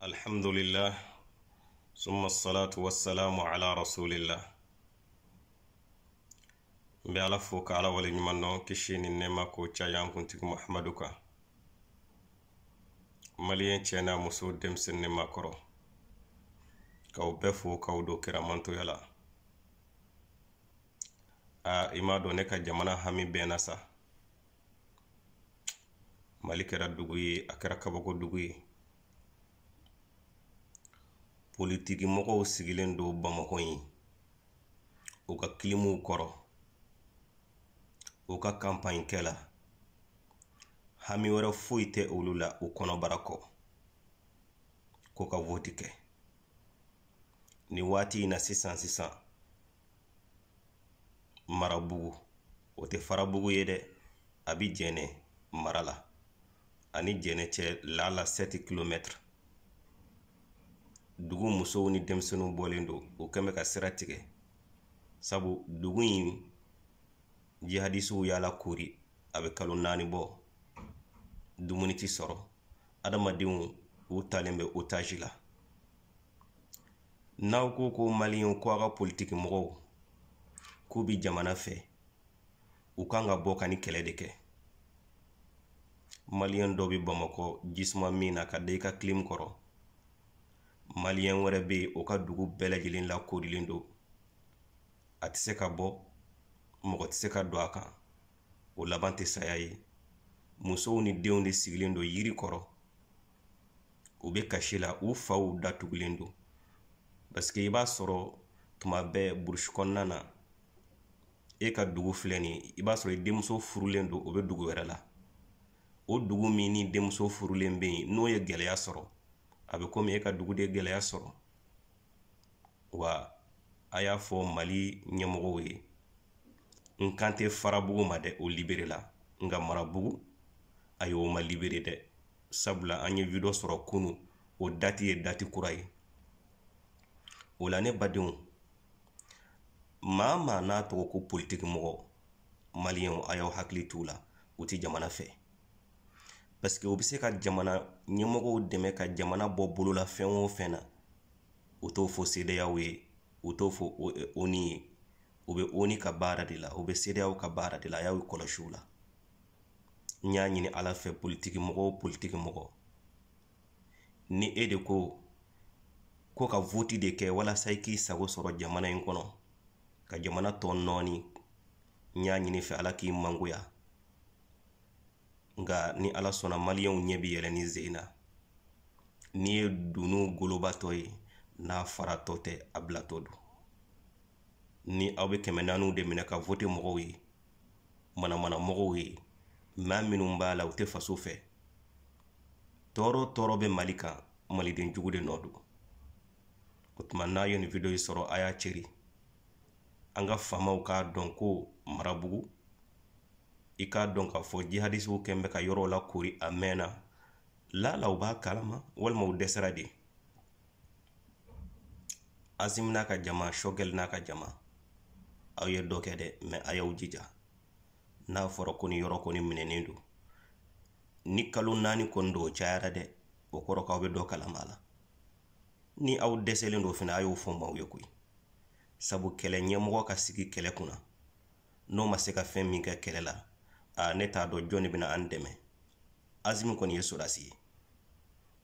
alhamdulillah summa salatu wassalamu ala rasulillah n ala fo ala waleɲuman nɔ kisi ni nema ko cayankuntigi muhamadu kan maliyɛn cɛ n'a muso denmisɛn ni makɔrɔ k'aw bɛɛ fo k'aw don kiramantoya la a i jamana hami bɛnna sa mali kɛra kabako dugu politikimɔgɔw sigilen don bamakɔ in u ka kilimuw kɔrɔ u ka kɛ la hami wɛrɛ foyi tɛ olu la u kɔnɔbara kɔ ko ka voti kɛ nin waati in na sisan sisan marabugu o tɛ farabugu ye dɛ a bi jɛnɛ mara la ani jɛnɛ cɛ la la 7 kilomɛtiri dugu musow ni denmisɛnninw bɔlen do u kɛn ka sira tigɛ sabu dugu yi jihadisiw y'a la kori a bɛ kalo naani bɔ dumuni ti sɔrɔ adamadenw u talen bɛ otaji la n'aw ko ko maliyɛnw ko a ka politiki mɔgɔw k'u bi jamana fɛ u kan ka bɔ ka ni kɛlɛ de kɛ maliyɛ dɔ bi bamakɔ jisuma min na ka da i ka kilimu kɔrɔ maliyɛn wɛrɛ bɛ yen o ka dugu bɛɛ lajɛlen lakorilen don a tɛ se ka bɔ mɔgɔ tɛ se ka don a kan o laban tɛ saya ye musow ni denw de sigilen don yiri kɔrɔ u bɛ kasi la u faw datugulen don paseke i b'a sɔrɔ tuma bɛɛ burusi kɔnɔna na e ka dugu filɛ nin i b'a sɔrɔ i denmuso furulen don o bɛ dugu wɛrɛ la o dugu min ni denmuso furulen bɛ yen n'o ye gɛlɛya sɔrɔ a bɛ komi e ka dugude de gɛlɛya sɔrɔ wa a y'a fɔ mali ɲɛmɔgɔw ye n kan tɛ farabugu ma dɛ o libere la nka marabugu a y'o ma libere dɛ sabula an ye widɔ sɔrɔ kunu o dati ye dati kura ye o la ne badenw maa maa n'a tɔgɔ ko politigimɔgɔ maliyɛnw a y'aw hakili t'u la u tɛ jamana fɛ paseke o bɛ ka jamana ɲɛmɔgɔw deme ka jamana bo bɔ la fɛn o fɛn na o fo sede ya we o t'o fɔ oni ye o oni ka bara de la sede ya sedeyaw ka bara de la a y'aw kɔlɔsi o la n y'a ɲini ala fe politiki mɔgɔ o politiki mɔgɔ ni ede ko ko ka voti de kɛ walasa i sa go soro jamana in kono ka jamana ton noni nya nyini fe ala k'i mangoya nga ni ala sɔnna maliyɛnw ɲɛ bi yɛlɛ ni zen na n'i ye dunu golobatɔ ye n'a faratɔ tɛ a bilatɔ don ni aw be kɛmɛ naaniw de minɛ ka vote mɔgɔw ye manamana mɔgɔw ye maa minw b'a la u tɛ faso fɛ tɔɔrɔ tɔɔrɔ be mali kan maliden jugu de nɔ don o tuma n'a ye nin video sɔrɔ a y'a ceri an ka faamaw k'a dɔn ko marabugu i k'a dɔn k'a fɔ jihadisiw kɛn bɛ ka yɔrɔw lakori a mɛn na lala u b'a kalama walima u dɛsɛra de azim n'a ka jama shogɛl n'a ka jama aw ye dɔ kɛ dɛ mɛ a y'aw jija n'a fɔra ko ni yɔrɔ kɔni minɛnen don ni kalo naani kɔni don o cayara dɛ o kɔrɔ k'aw bɛ dɔ kalama la ni aw dɛsɛlen don fana a y'o fɔ maaw ye koyi sabu kɛlɛ ɲɛmɔgɔ ka sigi kɛlɛ kunna n'o ma se ka fɛn min kɛ kɛlɛ la ne t'a do joni bena an dɛmɛ azimi kɔni ye sodasi ye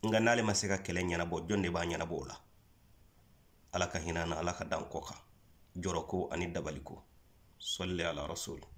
nka n'ale ma se ka kɛlɛ ɲɛnabɔ jɔn de b'a ɲɛnabɔ la ala ka hinɛ na ala ka dan kɔ kan jɔrɔko ani dabaliko sɔli ala rasul